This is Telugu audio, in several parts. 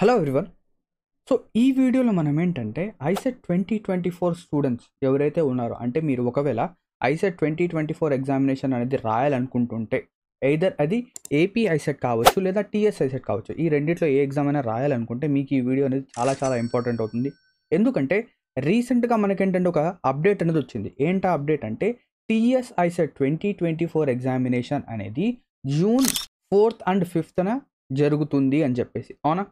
హలో ఎవ్రీవన్ సో ఈ వీడియోలో మనం ఏంటంటే ICET twenty twenty four students ఎవరైతే ఉన్నారో అంటే మీరు ఒకవేళ ICET twenty twenty four examination అనేది రాయాలనుకుంటుంటే ఎయిదర్ అది ఏపీ ఐసెట్ కావచ్చు లేదా టీఎస్ ఐసెట్ కావచ్చు ఈ రెండింటిలో ఏ ఎగ్జామ్ అయినా రాయాలనుకుంటే మీకు ఈ వీడియో అనేది చాలా చాలా ఇంపార్టెంట్ అవుతుంది ఎందుకంటే రీసెంట్గా మనకేంటంటే ఒక అప్డేట్ అనేది వచ్చింది ఏంటా అప్డేట్ అంటే TS ICET twenty twenty four examination అనేది జూన్ ఫోర్త్ అండ్ ఫిఫ్త్న జరుగుతుంది అని చెప్పేసి అవునా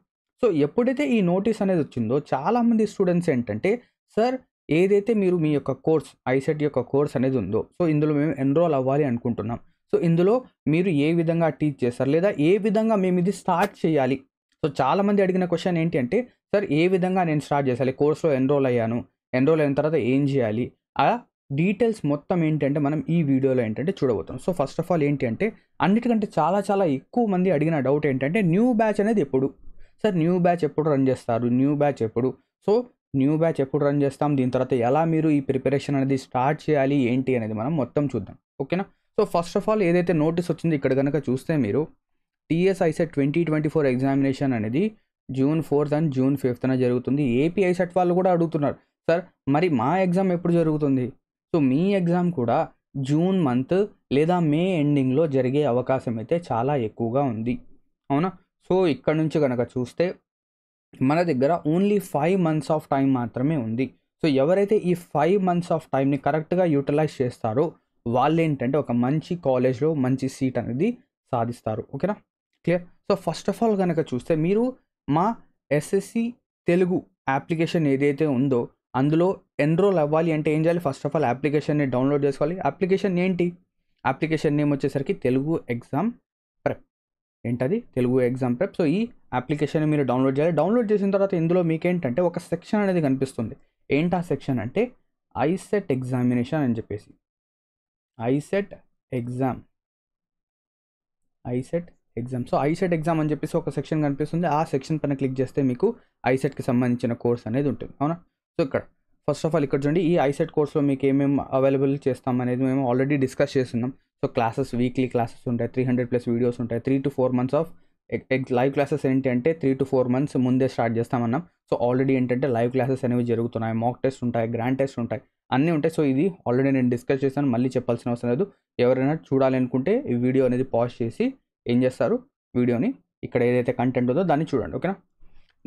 సో ఎప్పుడైతే ఈ నోటీస్ అనేది వచ్చిందో చాలామంది స్టూడెంట్స్ ఏంటంటే సార్ ఏదైతే మీరు మీ యొక్క కోర్స్ ఐసెట్ యొక్క కోర్స్ అనేది ఉందో సో ఇందులో మేము ఎన్రోల్ అవ్వాలి అనుకుంటున్నాం సో ఇందులో మీరు ఏ విధంగా టీచ్ చేస్తారు లేదా ఏ విధంగా మేము ఇది స్టార్ట్ చేయాలి సో చాలామంది అడిగిన క్వశ్చన్ ఏంటి అంటే సార్ ఏ విధంగా నేను స్టార్ట్ చేయాలి కోర్సులో ఎన్రోల్ అయ్యాను ఎన్రోల్ అయిన తర్వాత ఏం చేయాలి ఆ డీటెయిల్స్ మొత్తం ఏంటంటే మనం ఈ వీడియోలో ఏంటంటే చూడబోతున్నాం సో ఫస్ట్ ఆఫ్ ఆల్ ఏంటి అంటే అన్నిటికంటే చాలా చాలా ఎక్కువ మంది అడిగిన డౌట్ ఏంటంటే న్యూ బ్యాచ్ అనేది ఎప్పుడు సార్ న్యూ బ్యాచ్ ఎప్పుడు రన్ చేస్తారు న్యూ బ్యాచ్ ఎప్పుడు సో న్యూ బ్యాచ్ ఎప్పుడు రన్ చేస్తాం దీని తర్వాత ఎలా మీరు ఈ ప్రిపరేషన్ అనేది స్టార్ట్ చేయాలి ఏంటి అనేది మనం మొత్తం చూద్దాం ఓకేనా సో ఫస్ట్ ఆఫ్ ఆల్ ఏదైతే నోటీస్ వచ్చింది ఇక్కడ కనుక చూస్తే మీరు TS ICET twenty twenty four examination అనేది జూన్ ఫోర్త్ అండ్ జూన్ ఫిఫ్త్న జరుగుతుంది ఏపీఐసెట్ వాళ్ళు కూడా అడుగుతున్నారు సార్ మరి మా ఎగ్జామ్ ఎప్పుడు జరుగుతుంది సో మీ ఎగ్జామ్ కూడా జూన్ మంత్ లేదా మే ఎండింగ్లో జరిగే అవకాశం అయితే చాలా ఎక్కువగా ఉంది అవునా సో ఇక్కడ నుంచి కనుక చూస్తే మన దగ్గర only five months of time మాత్రమే ఉంది సో ఎవరైతే ఈ ఫైవ్ మంత్స్ ఆఫ్ టైంని కరెక్ట్గా యూటిలైజ్ చేస్తారో వాళ్ళు ఏంటంటే ఒక మంచి కాలేజ్లో మంచి సీట్ అనేది సాధిస్తారు ఓకేనా clear so first of all కనుక చూస్తే మీరు మా ఎస్ఎస్సి తెలుగు అప్లికేషన్ ఏదైతే ఉందో అందులో ఎన్రోల్ అవ్వాలి అంటే ఏం చేయాలి ఫస్ట్ ఆఫ్ ఆల్ అప్లికేషన్ని డౌన్లోడ్ చేసుకోవాలి అప్లికేషన్ ఏంటి అప్లికేషన్ నేమ్ వచ్చేసరికి తెలుగు ఎగ్జామ్ ఏంటది తెలుగు ఎగ్జామ్ ప్రెప్ సో ఈ అప్లికేషన్ మీరు డౌన్లోడ్ చేయాలి డౌన్లోడ్ చేసిన తర్వాత ఇందులో మీకు ఏంటంటే ఒక సెక్షన్ అనేది కనిపిస్తుంది ఏంటి ఆ సెక్షన్ అంటే ఐసెట్ ఎగ్జామినేషన్ అని చెప్పేసి ICET exam ICET exam so ICET exam అని చెప్పేసి ఒక సెక్షన్ కనిపిస్తుంది ఆ సెక్షన్ పైన క్లిక్ చేస్తే మీకు ఐసెట్కి సంబంధించిన కోర్స్ అనేది ఉంటుంది అవునా సో ఇక్కడ ఫస్ట్ ఆఫ్ ఆల్ ఇక్కడ చూడండి ఈ ఐసెట్ కోర్స్లో మీకు ఏమేమి అవైలబుల్ చేస్తాం అనేది మేము ఆల్రెడీ డిస్కస్ చేస్తున్నాం సో క్లాసెస్ వీక్లీ క్లాసెస్ ఉంటాయి త్రీ హండ్రెడ్ ప్లస్ వీడియోస్ ఉంటాయి three to four months of ఎగ్ లైవ్ క్లాసెస్ ఏంటి అంటే త్రీ టు ఫోర్ మంత్స్ ముందే స్టార్ట్ చేస్తామన్నాం సో ఆల్రెడీ ఏంటంటే లైవ్ క్లాసెస్ అనేవి జరుగుతున్నాయి మాక్ టెస్ట్ ఉంటాయి గ్రాండ్ టెస్ట్ ఉంటాయి అన్నీ ఉంటాయి సో ఇది ఆల్రెడీ నేను డిస్కస్ చేశాను మళ్ళీ చెప్పాల్సిన అవసరం లేదు ఎవరైనా చూడాలనుకుంటే ఈ వీడియో అనేది పాజ్ చేసి ఏం చేస్తారు వీడియోని ఇక్కడ ఏదైతే కంటెంట్ ఉందో దాన్ని చూడండి ఓకేనా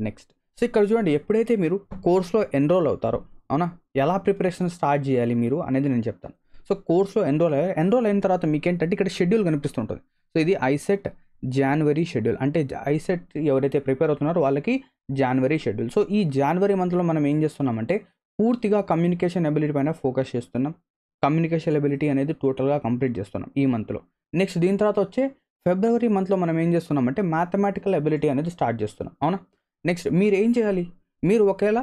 నెక్స్ట్ సో ఇక్కడ చూడండి ఎప్పుడైతే మీరు కోర్స్లో ఎన్రోల్ అవుతారో అవునా ఎలా ప్రిపరేషన్ స్టార్ట్ చేయాలి మీరు అనేది నేను చెప్తాను సో కోర్సులో ఎన్రోల్ అయ్యారు ఎన్రోల్ అయిన తర్వాత మీకు ఏంటంటే ఇక్కడ షెడ్యూల్ కనిపిస్తుంటుంది సో ఇది ఐసెట్ జనవరి షెడ్యూల్ అంటే ఐసెట్ ఎవరైతే ప్రిపేర్ అవుతున్నారో వాళ్ళకి జనవరి షెడ్యూల్ సో ఈ జనవరి మంత్లో మనం ఏం చేస్తున్నామంటే పూర్తిగా కమ్యూనికేషన్ ఎబిలిటీ పైన ఫోకస్ చేస్తున్నాం కమ్యూనికేషన్ ఎబిలిటీ అనేది టోటల్గా కంప్లీట్ చేస్తున్నాం ఈ మంత్లో నెక్స్ట్ దీని తర్వాత వచ్చే ఫిబ్రవరి మంత్లో మనం ఏం చేస్తున్నామంటే మ్యాథమెటికల్ ఎబిలిటీ అనేది స్టార్ట్ చేస్తున్నాం అవునా నెక్స్ట్ మీరు ఏం చేయాలి మీరు ఒకవేళ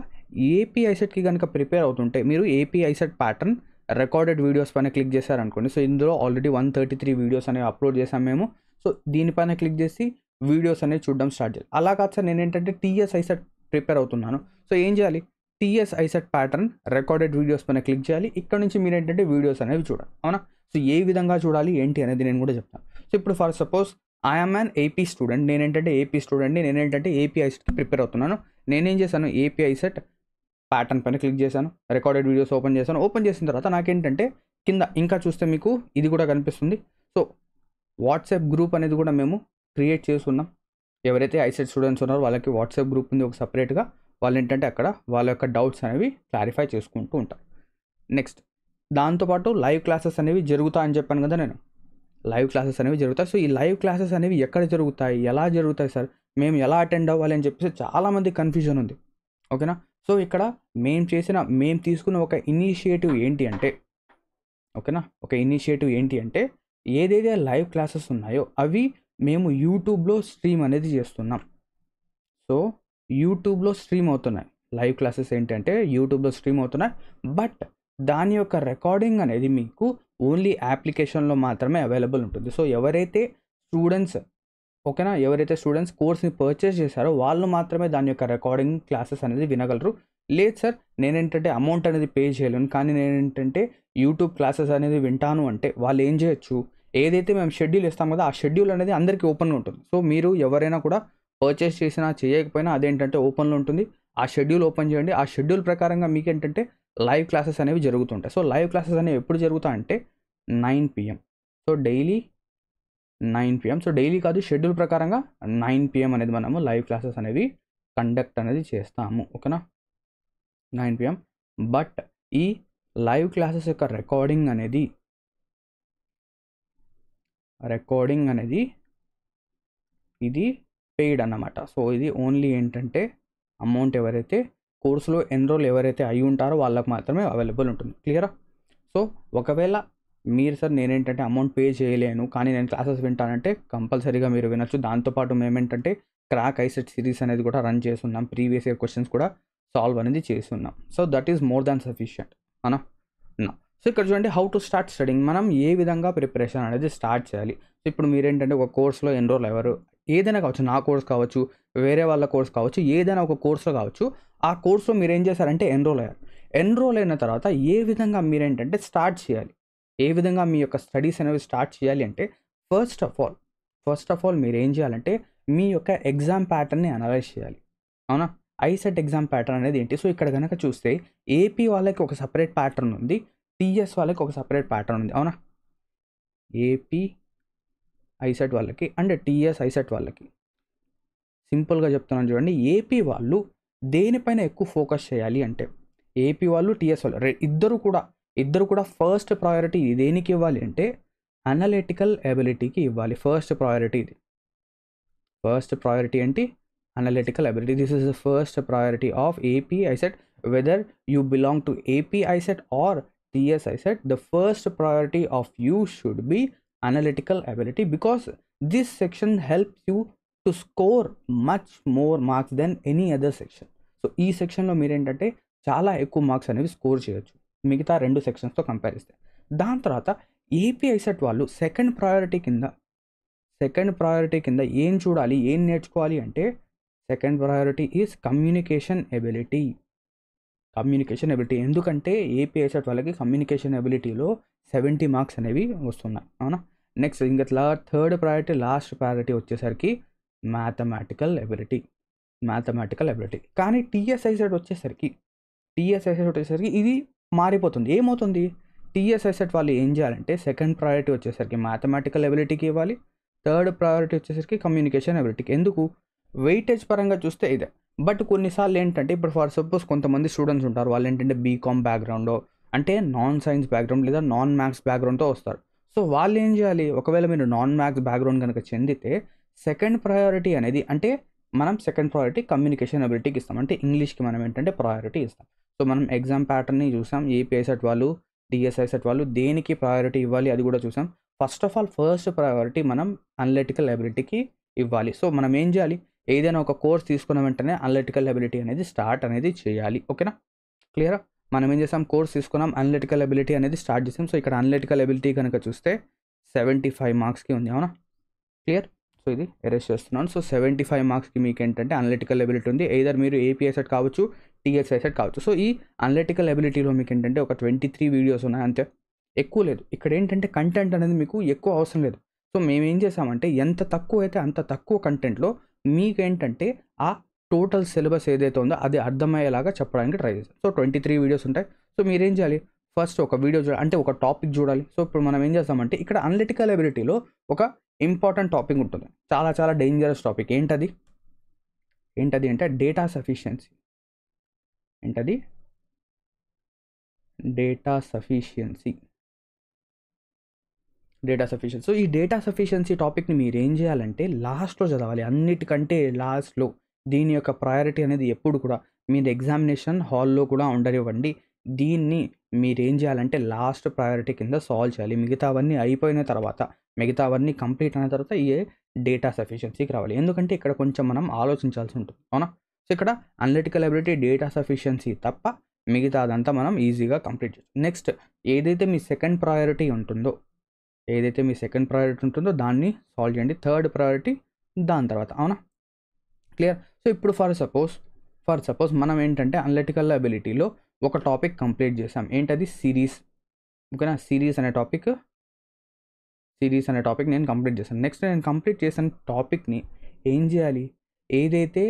ఏపీఐసెట్కి కనుక ప్రిపేర్ అవుతుంటే మీరు AP ICET pattern recorded videos పైన క్లిక్ చేశారనుకోండి సో ఇందులో already one thirty three videos అనేవి అప్లోడ్ చేసాం మేము సో దీనిపైన క్లిక్ చేసి వీడియోస్ అనేవి చూడడం స్టార్ట్ చేయాలి అలా కాదు సార్ నేను ఏంటంటే టీఎస్ ఐసెట్ ప్రిపేర్ అవుతున్నాను సో ఏం చేయాలి TS ICET pattern recorded videos పైన క్లిక్ చేయాలి ఇక్కడ నుంచి మీరు ఏంటంటే వీడియోస్ అనేవి చూడాలి అవునా సో ఏ విధంగా చూడాలి ఏంటి అనేది నేను కూడా చెప్తాను సో ఇప్పుడు for suppose I'm an AP student నేనేంటంటే ఏపీ స్టూడెంట్ని నేనేంటంటే ఏపీ ఐసెట్కి ప్రిపేర్ అవుతున్నాను నేనేం చేశాను ఏపీ ఐసెట్ ప్యాటర్న్ పైన క్లిక్ చేశాను రికార్డెడ్ వీడియోస్ ఓపెన్ చేశాను ఓపెన్ చేసిన తర్వాత నాకేంటంటే కింద ఇంకా చూస్తే మీకు ఇది కూడా కనిపిస్తుంది సో వాట్సాప్ గ్రూప్ అనేది కూడా మేము క్రియేట్ చేసుకున్నాం ఎవరైతే ఐసెట్ స్టూడెంట్స్ ఉన్నారో వాళ్ళకి వాట్సాప్ గ్రూప్ ఉంది ఒక సపరేట్గా వాళ్ళు ఏంటంటే అక్కడ వాళ్ళ యొక్క డౌట్స్ అనేవి క్లారిఫై చేసుకుంటూ ఉంటారు నెక్స్ట్ దాంతోపాటు లైవ్ క్లాసెస్ అనేవి జరుగుతా అని చెప్పాను కదా నేను లైవ్ క్లాసెస్ అనేవి జరుగుతాయి సో ఈ లైవ్ క్లాసెస్ అనేవి ఎక్కడ జరుగుతాయి ఎలా జరుగుతాయి సార్ మేము ఎలా అటెండ్ అవ్వాలి అని చెప్పేసి చాలామంది కన్ఫ్యూజన్ ఉంది ఓకేనా సో ఇక్కడ మేం చేసిన మేం తీసుకున్న ఒక ఇనిషియేటివ్ ఏంటి అంటే ఓకేనా ఒక ఇనిషియేటివ్ ఏంటి అంటే ఏదైతే లైవ్ క్లాసెస్ ఉన్నాయో అవి మేము యూట్యూబ్లో స్ట్రీమ్ అనేది చేస్తున్నాం సో యూట్యూబ్లో స్ట్రీమ్ అవుతున్నాయి లైవ్ క్లాసెస్ ఏంటంటే యూట్యూబ్లో స్ట్రీమ్ అవుతున్నాయి బట్ దాని యొక్క రికార్డింగ్ అనేది మీకు ఓన్లీ అప్లికేషన్లో మాత్రమే అవైలబుల్ ఉంటుంది సో ఎవరైతే స్టూడెంట్స్ ఓకేనా ఎవరైతే స్టూడెంట్స్ కోర్స్ని పర్చేస్ చేశారో వాళ్ళు మాత్రమే దాని యొక్క రికార్డింగ్ క్లాసెస్ అనేది వినగలరు లేదు సార్ నేనేంటంటే అమౌంట్ అనేది పే చేయలేను కానీ నేనేంటంటే యూట్యూబ్ క్లాసెస్ అనేది వింటాను అంటే వాళ్ళు ఏం చేయొచ్చు ఏదైతే మేము షెడ్యూల్ ఇస్తాం కదా ఆ షెడ్యూల్ అనేది అందరికీ ఓపెన్గా ఉంటుంది సో మీరు ఎవరైనా కూడా పర్చేస్ చేసినా చేయకపోయినా అదేంటంటే ఓపెన్లో ఉంటుంది ఆ షెడ్యూల్ ఓపెన్ చేయండి ఆ షెడ్యూల్ ప్రకారంగా మీకు ఏంటంటే లైవ్ క్లాసెస్ అనేవి జరుగుతుంటాయి సో లైవ్ క్లాసెస్ అనేవి ఎప్పుడు జరుగుతాయంటే nine PM so daily nine PM so daily కాదు షెడ్యూల్ ప్రకారంగా నైన్ పిఎం అనేది మనము లైవ్ క్లాసెస్ అనేది కండక్ట్ అనేది చేస్తాము ఓకేనా నైన్ పిఎం బట్ ఈ లైవ్ క్లాసెస్ యొక్క రికార్డింగ్ అనేది రికార్డింగ్ అనేది ఇది పెయిడ్ అన్నమాట సో ఇది ఓన్లీ ఏంటంటే అమౌంట్ ఎవరైతే కోర్సులో ఎన్రోల్ ఎవరైతే అయి ఉంటారో వాళ్ళకు మాత్రమే అవైలబుల్ ఉంటుంది క్లియరా సో ఒకవేళ మీరు సార్ నేనేంటంటే అమౌంట్ పే చేయలేను కానీ నేను క్లాసెస్ వింటానంటే కంపల్సరీగా మీరు వినొచ్చు దాంతోపాటు మేమేంటంటే క్రాక్ ఐసెట్ సిరీస్ అనేది కూడా రన్ చేస్తున్నాం ప్రీవియస్ ఇయర్ క్వశ్చన్స్ కూడా సాల్వ్ అనేది చేస్తున్నాం so that is more than sufficient అనా సో ఇక్కడ చూడండి హౌ టు స్టార్ట్ స్టడింగ్ మనం ఏ విధంగా ప్రిపరేషన్ అనేది స్టార్ట్ చేయాలి ఇప్పుడు మీరేంటంటే ఒక కోర్స్లో ఎన్రోల్ అయ్యారు ఏదైనా కావచ్చు నా కోర్స్ కావచ్చు వేరే వాళ్ళ కోర్స్ కావచ్చు ఏదైనా ఒక కోర్స్లో కావచ్చు ఆ కోర్సులో మీరు ఏం చేశారంటే ఎన్రోల్ అయ్యారు ఎన్రోల్ అయిన తర్వాత ఏ విధంగా మీరేంటంటే స్టార్ట్ చేయాలి ఏ విధంగా మీ యొక్క స్టడీస్ అనేవి స్టార్ట్ చేయాలి అంటే first of all first of all మీరు ఏం చేయాలంటే మీ యొక్క ఎగ్జామ్ ప్యాటర్న్ని అనలైజ్ చేయాలి అవునా ఐసెట్ ఎగ్జామ్ ప్యాటర్న్ అనేది ఏంటి సో ఇక్కడ కనుక చూస్తే ఏపీ వాళ్ళకి ఒక సపరేట్ ప్యాటర్న్ ఉంది టీఎస్ వాళ్ళకి ఒక సపరేట్ ప్యాటర్న్ ఉంది అవునా ఏపీ ఐసెట్ వాళ్ళకి అండ్ టీఎస్ ఐసెట్ వాళ్ళకి సింపుల్గా చెప్తున్నాను చూడండి ఏపీ వాళ్ళు దేనిపైన ఎక్కువ ఫోకస్ చేయాలి అంటే ఏపీ వాళ్ళు టీఎస్ వాళ్ళు ఇద్దరు కూడా ఇద్దరు కూడా ఫస్ట్ ప్రయారిటీ దేనికి ఇవ్వాలి అంటే అనలిటికల్ ఎబిలిటీకి ఇవ్వాలి ఫస్ట్ ప్రయారిటీ ఇది ఫస్ట్ ప్రయారిటీ ఏంటి analytical ability this is the first priority of AP ICET whether you belong to AP ICET or TS ICET the first priority of you should be analytical ability because this section helps you to score much more marks than any other section so ఈ సెక్షన్లో మీరేంటంటే చాలా ఎక్కువ మార్క్స్ అనేవి స్కోర్ చేయొచ్చు మిగతా రెండు సెక్షన్స్తో కంపేర్ చేస్తే దాని తర్వాత ఏపీఐసెట్ వాళ్ళు సెకండ్ ప్రయారిటీ కింద సెకండ్ ప్రయారిటీ కింద ఏం చూడాలి ఏం నేర్చుకోవాలి అంటే second priority is communication ability communication ability ఎందుకంటే ఏపీఐసెట్ వాళ్ళకి కమ్యూనికేషన్ ఎబిలిటీలో సెవెంటీ మార్క్స్ అనేవి వస్తున్నాయి అవునా నెక్స్ట్ ఇంకా థర్డ్ ప్రయారిటీ లాస్ట్ ప్రయారిటీ వచ్చేసరికి మ్యాథమెటికల్ ఎబిలిటీ మ్యాథమెటికల్ ఎబిలిటీ కానీ టీఎస్ఐసెట్ వచ్చేసరికి టీఎస్ఐసెట్ వచ్చేసరికి ఇది మారిపోతుంది ఏమవుతుంది టీఎస్ అసెట్ వాళ్ళు ఏం చేయాలంటే సెకండ్ ప్రయారిటీ వచ్చేసరికి మ్యాథమెటికల్ ఎబిలిటీకి ఇవ్వాలి థర్డ్ ప్రయారిటీ వచ్చేసరికి కమ్యూనికేషన్ ఎబిలిటీకి ఎందుకు వెయిటేజ్ పరంగా చూస్తే ఇదే బట్ కొన్నిసార్లు ఏంటంటే ఇప్పుడు ఫర్ సపోజ్ కొంతమంది స్టూడెంట్స్ ఉంటారు వాళ్ళు ఏంటంటే బీకామ్ బ్యాక్గ్రౌండ్ అంటే నాన్ సైన్స్ బ్యాక్గ్రౌండ్ లేదా నాన్ మ్యాథ్స్ బ్యాక్గ్రౌండ్తో వస్తారు సో వాళ్ళు ఏం చేయాలి ఒకవేళ మీరు నాన్ మ్యాథ్స్ బ్యాక్గ్రౌండ్ కనుక చెందితే సెకండ్ ప్రయారిటీ అనేది అంటే మనం సెకండ్ ప్రయారిటీ కమ్యూనికేషన్ అబిలిటీకి ఇస్తాం అంటే ఇంగ్లీష్కి మనం ఏంటంటే ప్రయారిటీ ఇస్తాం సో మనం ఎగ్జామ్ ప్యాటర్న్ని చూసాం ఏపీఐసెట్ వాళ్ళు డిఎస్ఐసెట్ వాళ్ళు దేనికి ప్రయారిటీ ఇవ్వాలి అది కూడా చూసాం first of all first priority మనం అనలిటికల్ అబిలిటీకి ఇవ్వాలి సో మనం ఏం చేయాలి ఏదైనా ఒక కోర్స్ తీసుకున్న వెంటనే అనలిటికల్ అబిలిటీ అనేది స్టార్ట్ అనేది చేయాలి ఓకేనా క్లియరా మనం ఏం చేసాం కోర్స్ తీసుకున్నాం అనలిటికల్ అబిలిటీ అనేది స్టార్ట్ చేసాం సో ఇక్కడ అనలిటికల్ అబిలిటీ కనుక చూస్తే సెవెంటీ ఫైవ్ మార్క్స్కి ఉంది అవునా క్లియర్ సో ఇది ఎరెస్ట్ చేస్తున్నాను సో సెవెంటీ ఫైవ్ మార్క్స్కి మీకు ఏంటంటే అనలిటికల్ ఎబిలిటీ ఉంది ఏదర్ మీరు ఏపీ ఎసెట్ కావచ్చు టీఎస్ ఎసెట్ కావచ్చు సో ఈ అనలిటికల్ ఎబిలిటీలో మీకు ఏంటంటే ఒక ట్వంటీ త్రీ వీడియోస్ ఉన్నాయి అంతే ఎక్కువ లేదు ఇక్కడ ఏంటంటే కంటెంట్ అనేది మీకు ఎక్కువ అవసరం లేదు సో మేమేం చేసామంటే ఎంత తక్కువ అయితే అంత తక్కువ కంటెంట్లో మీకేంటంటే ఆ టోటల్ సిలబస్ ఏదైతే ఉందో అది అర్థమయ్యేలాగా చెప్పడానికి ట్రై చేస్తాం సో ట్వంటీ త్రీ వీడియోస్ ఉంటాయి సో మీరేం చేయాలి ఫస్ట్ ఒక వీడియో చూడాలి అంటే ఒక టాపిక్ చూడాలి సో ఇప్పుడు మనం ఏం చేస్తామంటే ఇక్కడ అనలిటికల్ ఎబిలిటీలో ఒక ఇంపార్టెంట్ టాపిక్ ఉంటుంది చాలా చాలా డేంజరస్ టాపిక్ ఏంటది ఏంటది అంటే డేటా సఫిషియన్సీ ఏంటది data sufficiency data sufficiency so ఈ డేటా సఫిషియన్సీ టాపిక్ని మీరు ఏం చేయాలంటే లాస్ట్లో చదవాలి అన్నిటికంటే లాస్ట్లో దీని యొక్క ప్రయారిటీ అనేది ఎప్పుడు కూడా మీరు ఎగ్జామినేషన్ హాల్లో కూడా ఉండనివ్వండి దీన్ని మీరేం చేయాలంటే లాస్ట్ ప్రయారిటీ కింద సాల్వ్ చేయాలి మిగతావన్నీ అయిపోయిన తర్వాత మిగతావన్నీ కంప్లీట్ అయిన తర్వాత ఏ డేటా సఫిషియన్సీకి రావాలి ఎందుకంటే ఇక్కడ కొంచెం మనం ఆలోచించాల్సి ఉంటుంది అవునా సో ఇక్కడ అనలిటికల్ అబిలిటీ డేటా సఫిషియన్సీ తప్ప మిగతా అదంతా మనం ఈజీగా కంప్లీట్ చేస్తాం నెక్స్ట్ ఏదైతే మీ సెకండ్ ప్రయారిటీ ఉంటుందో ఏదైతే మీ సెకండ్ ప్రయారిటీ ఉంటుందో దాన్ని సాల్వ్ చేయండి థర్డ్ ప్రయారిటీ దాని తర్వాత అవునా క్లియర్ సో ఇప్పుడు ఫర్ సపోజ్ ఫర్ సపోజ్ మనం ఏంటంటే అనలిటికల్ అబిలిటీలో ఒక టాపిక్ కంప్లీట్ చేసాం ఏంటది సిరీస్ ఓకేనా సిరీస్ అనే టాపిక్ సిరీస్ అనే టాపిక్ నేను కంప్లీట్ చేశాను నెక్స్ట్ నేను కంప్లీట్ చేసిన టాపిక్ని ఏం చేయాలి ఏదైతే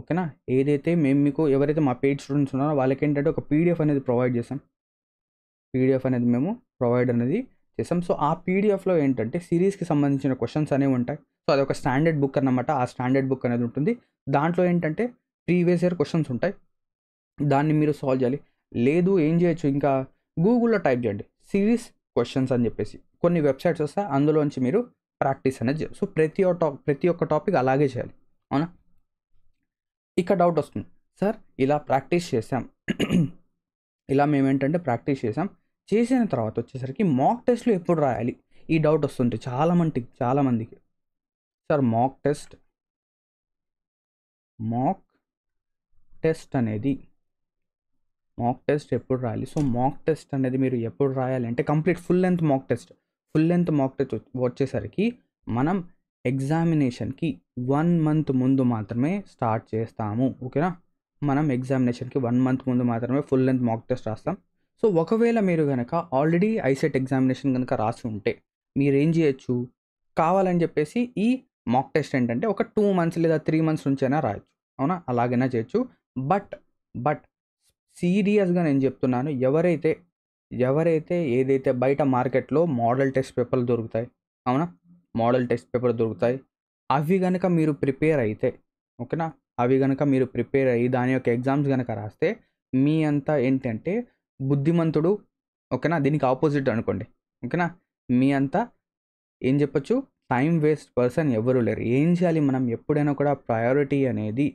ఓకేనా ఏదైతే మేము మీకు ఎవరైతే మా పేజ్ స్టూడెంట్స్ ఉన్నారో వాళ్ళకి ఏంటంటే ఒక పీడిఎఫ్ అనేది ప్రొవైడ్ చేసాం పీడిఎఫ్ అనేది మేము ప్రొవైడ్ అనేది చేసాం సో ఆ పీడిఎఫ్లో ఏంటంటే సిరీస్కి సంబంధించిన క్వశ్చన్స్ అనేవి ఉంటాయి సో అది ఒక స్టాండర్డ్ బుక్ అన్నమాట ఆ స్టాండర్డ్ బుక్ అనేది ఉంటుంది దాంట్లో ఏంటంటే ప్రీవియస్ ఇయర్ క్వశ్చన్స్ ఉంటాయి దాన్ని మీరు సాల్వ్ చేయాలి లేదు ఏం చేయొచ్చు ఇంకా గూగుల్లో టైప్ చేయండి సిరీస్ క్వశ్చన్స్ అని చెప్పేసి కొన్ని వెబ్సైట్స్ వస్తాయి అందులోంచి మీరు ప్రాక్టీస్ అనేది చేయాలి సో ప్రతి ఒక్క ప్రతి ఒక్క టాపిక్ అలాగే చేయాలి అవునా ఇక డౌట్ వస్తుంది సార్ ఇలా ప్రాక్టీస్ చేసాం ఇలా మేము ఏంటంటే ప్రాక్టీస్ చేసాం చేసిన తర్వాత వచ్చేసరికి మాక్ టెస్ట్లు ఎప్పుడు రాయాలి ఈ డౌట్ వస్తుంటే చాలామందికి చాలామందికి sir mock test mock test అనేది మాక్ టెస్ట్ ఎప్పుడు రాయాలి సో మాక్ టెస్ట్ అనేది మీరు ఎప్పుడు రాయాలి అంటే complete full length mock test full length mock test వచ్చేసరికి మనం ఎగ్జామినేషన్కి వన్ మంత్ ముందు మాత్రమే స్టార్ట్ చేస్తాము ఓకేనా మనం ఎగ్జామినేషన్కి వన్ మంత్ ముందు మాత్రమే ఫుల్ లెంత్ మాక్ టెస్ట్ రాస్తాం సో ఒకవేళ మీరు కనుక ఆల్రెడీ ఐసెట్ ఎగ్జామినేషన్ కనుక రాసి ఉంటే మీరేం చేయొచ్చు కావాలని చెప్పేసి ఈ మాక్ టెస్ట్ ఏంటంటే ఒక టూ మంత్స్ లేదా త్రీ మంత్స్ నుంచైనా రాయొచ్చు అవునా అలాగైనా చేయొచ్చు బట్ బట్ సీరియస్గా నేను చెప్తున్నాను ఎవరైతే ఎవరైతే ఏదైతే బయట మార్కెట్లో మోడల్ టెస్ట్ పేపర్లు దొరుకుతాయి అవునా మోడల్ టెస్ట్ పేపర్ దొరుకుతాయి అవి కనుక మీరు ప్రిపేర్ అయితే ఓకేనా అవి కనుక మీరు ప్రిపేర్ అయ్యి దాని యొక్క ఎగ్జామ్స్ కనుక రాస్తే మీ అంతా ఏంటంటే బుద్ధిమంతుడు ఓకేనా దీనికి ఆపోజిట్ అనుకోండి ఓకేనా మీ అంతా ఏం చెప్పచ్చు టైం వేస్ట్ పర్సన్ ఎవరు లేరు ఏం చేయాలి మనం ఎప్పుడైనా కూడా ప్రయారిటీ అనేది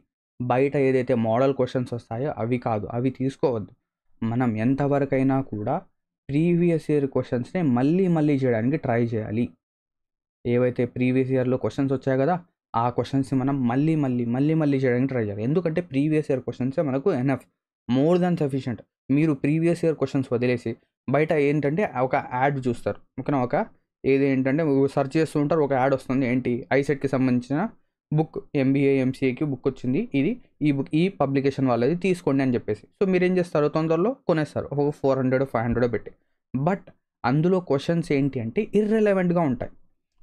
బయట ఏదైతే మోడల్ క్వశ్చన్స్ వస్తాయో అవి కాదు అవి తీసుకోవద్దు మనం ఎంతవరకైనా కూడా ప్రీవియస్ ఇయర్ క్వశ్చన్స్ని మళ్ళీ మళ్ళీ చేయడానికి ట్రై చేయాలి ఏవైతే ప్రీవియస్ ఇయర్లో క్వశ్చన్స్ వచ్చాయి కదా ఆ క్వశ్చన్స్ని మనం మళ్ళీ మళ్ళీ మళ్ళీ మళ్ళీ చేయడానికి ట్రై చేయాలి ఎందుకంటే ప్రీవియస్ ఇయర్ క్వశ్చన్సే మనకు ఎనఫ్ మోర్ దాన్ సఫిషియంట్ మీరు ప్రీవియస్ ఇయర్ క్వశ్చన్స్ వదిలేసి బయట ఏంటంటే ఒక యాడ్ చూస్తారు ఓకేనా ఒక ఏది ఏంటంటే సెర్చ్ చేస్తూ ఉంటారు ఒక యాడ్ వస్తుంది ఏంటి ఐసెట్కి సంబంధించిన బుక్ ఎంబీఏ ఎంసీఏకి బుక్ వచ్చింది ఇది ఈ బుక్ ఈ పబ్లికేషన్ వాళ్ళది తీసుకోండి అని చెప్పేసి సో మీరు ఏం చేస్తారు తొందరలో కొనేస్తారు ఒక ఫోర్ హండ్రెడ్ ఫైవ్ హండ్రెడ్ పెట్టి బట్ అందులో క్వశ్చన్స్ ఏంటి అంటే ఇర్రెలవెంట్గా ఉంటాయి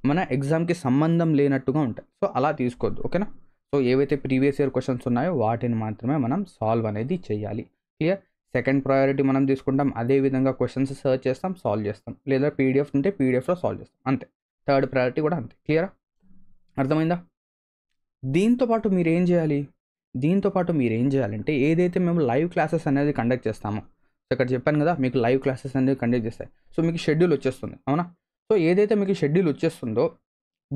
మన ఎగ్జామ్కి సంబంధం లేనట్టుగా ఉంటాయి సో అలా తీసుకోవద్దు ఓకేనా సో ఏవైతే ప్రీవియస్ ఇయర్ క్వశ్చన్స్ ఉన్నాయో వాటిని మాత్రమే మనం సాల్వ్ అనేది చేయాలి క్లియర్ సెకండ్ ప్రయారిటీ మనం తీసుకుంటాం అదే విధంగా క్వశ్చన్స్ సర్చ్ చేస్తాం సాల్వ్ చేస్తాం లేదా పీడిఎఫ్ ఉంటే పీడిఎఫ్లో సాల్వ్ చేస్తాం అంతే థర్డ్ ప్రయారిటీ కూడా అంతే క్లియరా అర్థమైందా దీంతోపాటు మీరు ఏం చేయాలి దీంతోపాటు మీరు ఏం చేయాలంటే ఏదైతే మేము లైవ్ క్లాసెస్ అనేది కండక్ట్ చేస్తామో సో ఇక్కడ చెప్పాను కదా మీకు లైవ్ క్లాసెస్ అనేది కండక్ట్ చేస్తాయి సో మీకు షెడ్యూల్ వచ్చేస్తుంది అవునా సో ఏదైతే మీకు షెడ్యూల్ వచ్చేస్తుందో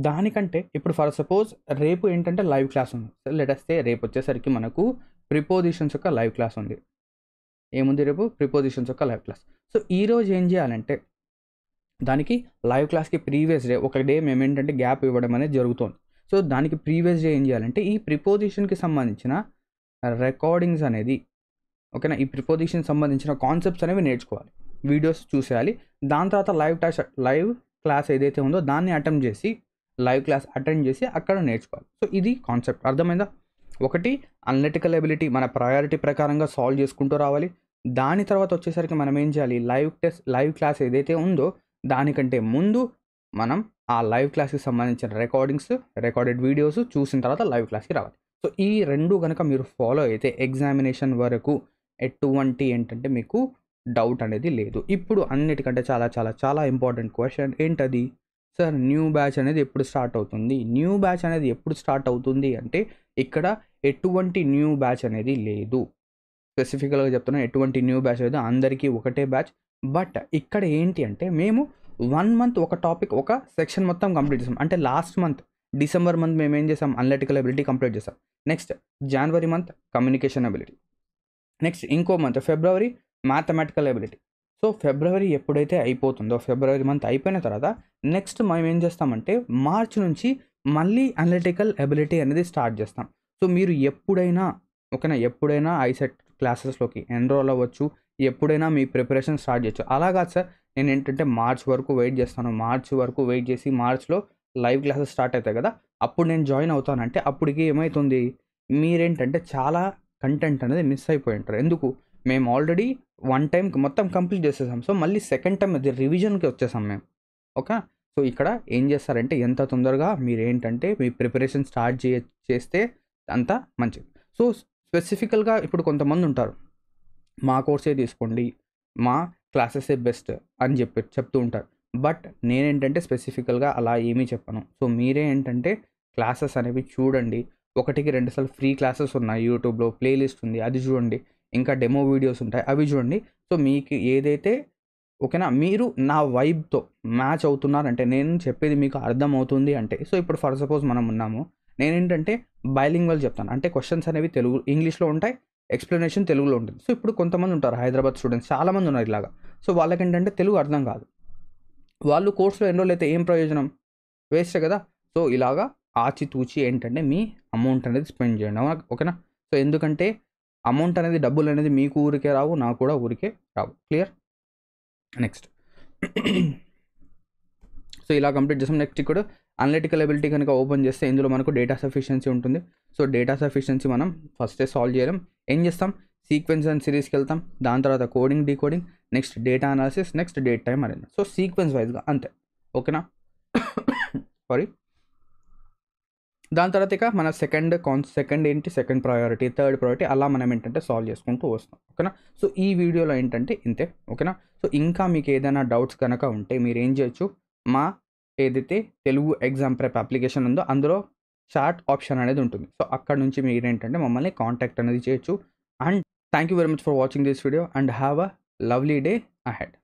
దానికంటే ఇప్పుడు ఫర్ సపోజ్ రేపు ఏంటంటే లైవ్ క్లాస్ ఉంది లెటస్తే రేపు వచ్చేసరికి మనకు ప్రిపోజిషన్స్ యొక్క లైవ్ క్లాస్ ఉంది ఏముంది రేపు ప్రిపోజిషన్స్ యొక్క లైవ్ క్లాస్ సో ఈరోజు ఏం చేయాలంటే దానికి లైవ్ క్లాస్కి ప్రీవియస్ డే ఒక డే మేము ఏంటంటే గ్యాప్ ఇవ్వడం అనేది జరుగుతుంది సో దానికి ప్రీవియస్ డే ఏం చేయాలంటే ఈ ప్రిపోజిషన్కి సంబంధించిన రికార్డింగ్స్ అనేది ఓకేనా ఈ ప్రిపోజిషన్ సంబంధించిన కాన్సెప్ట్స్ అనేవి నేర్చుకోవాలి వీడియోస్ చూసేయాలి దాని తర్వాత లైవ్ క్లాస్ లైవ్ క్లాస్ ఏదైతే ఉందో దాన్ని అటెంప్ట్ చేసి లైవ్ క్లాస్ అటెండ్ చేసి అక్కడ నేర్చుకోవాలి సో ఇది కాన్సెప్ట్ అర్థమైందా ఒకటి అనలిటికల్ ఎబిలిటీ మన ప్రయారిటీ ప్రకారంగా సాల్వ్ చేసుకుంటూ రావాలి దాని తర్వాత వచ్చేసరికి మనం ఏం చేయాలి లైవ్ టెస్ట్ లైవ్ క్లాస్ ఏదైతే ఉందో దానికంటే ముందు మనం ఆ లైవ్ క్లాస్కి సంబంధించిన రికార్డింగ్స్ రికార్డెడ్ వీడియోస్ చూసిన తర్వాత లైవ్ క్లాస్కి రావాలి సో ఈ రెండు కనుక మీరు ఫాలో అయితే ఎగ్జామినేషన్ వరకు ఎటువంటి ఏంటంటే మీకు డౌట్ అనేది లేదు ఇప్పుడు అన్నిటికంటే చాలా చాలా చాలా ఇంపార్టెంట్ క్వశ్చన్ ఏంటది సార్ న్యూ బ్యాచ్ అనేది ఎప్పుడు స్టార్ట్ అవుతుంది న్యూ బ్యాచ్ అనేది ఎప్పుడు స్టార్ట్ అవుతుంది అంటే ఇక్కడ ఎటువంటి న్యూ బ్యాచ్ అనేది లేదు స్పెసిఫికల్గా చెప్తున్నా ఎటువంటి న్యూ బ్యాచ్ అయితే అందరికీ ఒకటే బ్యాచ్ బట్ ఇక్కడ ఏంటి అంటే మేము వన్ మంత్ ఒక టాపిక్ ఒక సెక్షన్ మొత్తం కంప్లీట్ చేసాం అంటే లాస్ట్ మంత్ డిసెంబర్ మంత్ మేము ఏం చేసాం అనలిటికల్ అబిలిటీ కంప్లీట్ చేసాం నెక్స్ట్ జనవరి మంత్ కమ్యూనికేషన్ అబిలిటీ నెక్స్ట్ ఇంకో మంత్ ఫిబ్రవరి మ్యాథమెటికల్ అబిలిటీ సో ఫిబ్రవరి ఎప్పుడైతే అయిపోతుందో ఫిబ్రవరి మంత్ అయిపోయిన తర్వాత నెక్స్ట్ మేము ఏం చేస్తామంటే మార్చ్ నుంచి మళ్ళీ అనలిటికల్ అబిలిటీ అనేది స్టార్ట్ చేస్తాం సో మీరు ఎప్పుడైనా ఓకేనా ఎప్పుడైనా ఐసెట్ క్లాసెస్లోకి ఎన్రోల్ అవ్వచ్చు ఎప్పుడైనా మీ ప్రిపరేషన్ స్టార్ట్ చేయొచ్చు అలా కాదు సార్ నేను ఏంటంటే మార్చ్ వరకు వెయిట్ చేస్తాను మార్చ్ వరకు వెయిట్ చేసి మార్చ్లో లైవ్ క్లాసెస్ స్టార్ట్ అవుతాయి కదా అప్పుడు నేను జాయిన్ అవుతానంటే అప్పటికి ఏమవుతుంది మీరేంటంటే చాలా కంటెంట్ అనేది మిస్ అయిపోయి ఉంటారు ఎందుకు మేము ఆల్రెడీ వన్ టైం మొత్తం కంప్లీట్ చేసేసాం సో మళ్ళీ సెకండ్ టైం అది రివిజన్కి వచ్చేసాం మేము ఓకే సో ఇక్కడ ఏం చేస్తారంటే ఎంత తొందరగా మీరు ఏంటంటే మీ ప్రిపరేషన్ స్టార్ట్ చే చేస్తే అంత మంచిది సో స్పెసిఫికల్గా ఇప్పుడు కొంతమంది ఉంటారు మా కోర్సే తీసుకోండి మా క్లాసెసే బెస్ట్ అని చెప్పి చెప్తూ ఉంటారు బట్ నేనేంటంటే స్పెసిఫికల్గా అలా ఏమీ చెప్పను సో మీరే ఏంటంటే క్లాసెస్ అనేవి చూడండి ఒకటికి రెండుసార్లు ఫ్రీ క్లాసెస్ ఉన్నాయి యూట్యూబ్లో ప్లేలిస్ట్ ఉంది అది చూడండి ఇంకా డెమో వీడియోస్ ఉంటాయి అవి చూడండి సో మీకు ఏదైతే ఓకేనా మీరు నా వైబ్తో మ్యాచ్ అవుతున్నారంటే నేను చెప్పేది మీకు అర్థమవుతుంది అంటే సో ఇప్పుడు ఫర్ సపోజ్ మనం ఉన్నాము నేనేంటంటే బైలింగ్వల్ చెప్తాను అంటే క్వశ్చన్స్ అనేవి తెలుగు ఇంగ్లీష్లో ఉంటాయి ఎక్స్ప్లెనేషన్ తెలుగులో ఉంటుంది సో ఇప్పుడు కొంతమంది ఉంటారు హైదరాబాద్ స్టూడెంట్స్ చాలామంది ఉన్నారు ఇలాగా సో వాళ్ళకి ఏంటంటే తెలుగు అర్థం కాదు వాళ్ళు కోర్సులో ఎన్రోల్ అయితే ఏం ప్రయోజనం వేస్ట్ కదా సో ఇలాగా ఆచితూచి ఏంటంటే మీ అమౌంట్ అనేది స్పెండ్ చేయండి ఓకేనా సో ఎందుకంటే అమౌంట్ అనేది డబ్బులు అనేది మీకు ఊరికే రావు నాకు కూడా ఊరికే రావు క్లియర్ నెక్స్ట్ సో ఇలా కంప్లీట్ చేసాం నెక్స్ట్ ఇక్కడ అనలిటికల్ అబిలిటీ కనుక ఓపెన్ చేస్తే ఇందులో మనకు డేటా సఫిషియన్సీ ఉంటుంది సో డేటా సఫిషియన్సీ మనం ఫస్టే సాల్వ్ చేయడం ఏం చేస్తాం సీక్వెన్స్ అండ్ సిరీస్కి వెళ్తాం దాని తర్వాత coding decoding next data analysis next date time అనేది సో సీక్వెన్స్ వైజ్గా అంతే ఓకేనా సారీ దాని తర్వాత ఇక మన సెకండ్ కాన్ సెకండ్ ఏంటి సెకండ్ ప్రయారిటీ థర్డ్ ప్రయారిటీ అలా మనం ఏంటంటే సాల్వ్ చేసుకుంటూ వస్తాం ఓకేనా సో ఈ వీడియోలో ఏంటంటే ఇంతే ఓకేనా సో ఇంకా మీకు ఏదైనా డౌట్స్ కనుక ఉంటే మీరు ఏం చేయొచ్చు మా ఏదైతే తెలుగు ఎగ్జామ్ ప్రెప్ అప్లికేషన్ ఉందో అందులో చాట్ ఆప్షన్ అనేది ఉంటుంది సో అక్కడ నుంచి మీరు ఏంటంటే మమ్మల్ని కాంటాక్ట్ అనేది చేయొచ్చు and thank you very much for watching this video and have a lovely day ahead